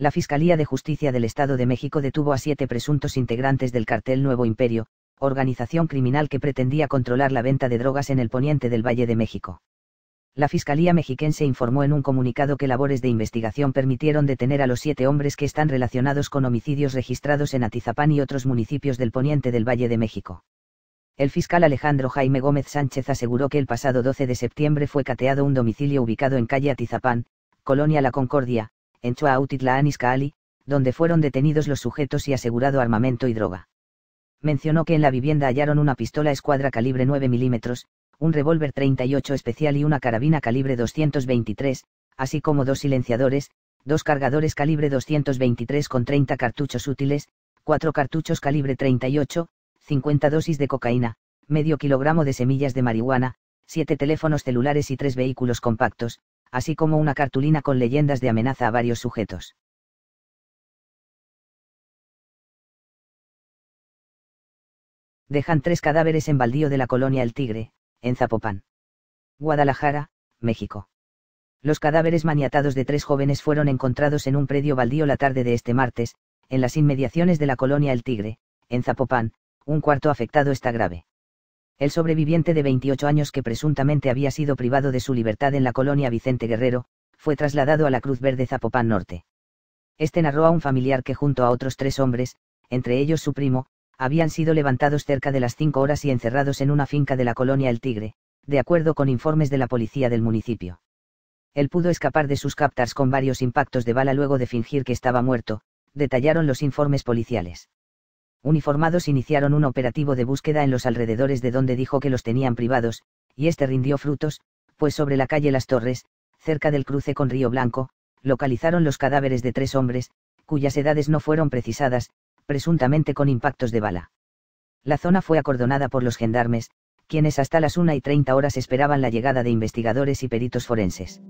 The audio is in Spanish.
la Fiscalía de Justicia del Estado de México detuvo a siete presuntos integrantes del cartel Nuevo Imperio, organización criminal que pretendía controlar la venta de drogas en el poniente del Valle de México. La Fiscalía mexiquense informó en un comunicado que labores de investigación permitieron detener a los siete hombres que están relacionados con homicidios registrados en Atizapán y otros municipios del poniente del Valle de México. El fiscal Alejandro Jaime Gómez Sánchez aseguró que el pasado 12 de septiembre fue cateado un domicilio ubicado en calle Atizapán, Colonia La Concordia, en Chuautitlán Iscali, donde fueron detenidos los sujetos y asegurado armamento y droga. Mencionó que en la vivienda hallaron una pistola escuadra calibre 9 milímetros, un revólver 38 especial y una carabina calibre 223, así como dos silenciadores, dos cargadores calibre 223 con 30 cartuchos útiles, cuatro cartuchos calibre 38, 50 dosis de cocaína, medio kilogramo de semillas de marihuana, siete teléfonos celulares y tres vehículos compactos, así como una cartulina con leyendas de amenaza a varios sujetos. Dejan tres cadáveres en baldío de la colonia El Tigre, en Zapopán. Guadalajara, México. Los cadáveres maniatados de tres jóvenes fueron encontrados en un predio baldío la tarde de este martes, en las inmediaciones de la colonia El Tigre, en Zapopán, un cuarto afectado está grave el sobreviviente de 28 años que presuntamente había sido privado de su libertad en la colonia Vicente Guerrero, fue trasladado a la Cruz Verde Zapopan Norte. Este narró a un familiar que junto a otros tres hombres, entre ellos su primo, habían sido levantados cerca de las 5 horas y encerrados en una finca de la colonia El Tigre, de acuerdo con informes de la policía del municipio. Él pudo escapar de sus captas con varios impactos de bala luego de fingir que estaba muerto, detallaron los informes policiales uniformados iniciaron un operativo de búsqueda en los alrededores de donde dijo que los tenían privados, y este rindió frutos, pues sobre la calle Las Torres, cerca del cruce con Río Blanco, localizaron los cadáveres de tres hombres, cuyas edades no fueron precisadas, presuntamente con impactos de bala. La zona fue acordonada por los gendarmes, quienes hasta las una y treinta horas esperaban la llegada de investigadores y peritos forenses.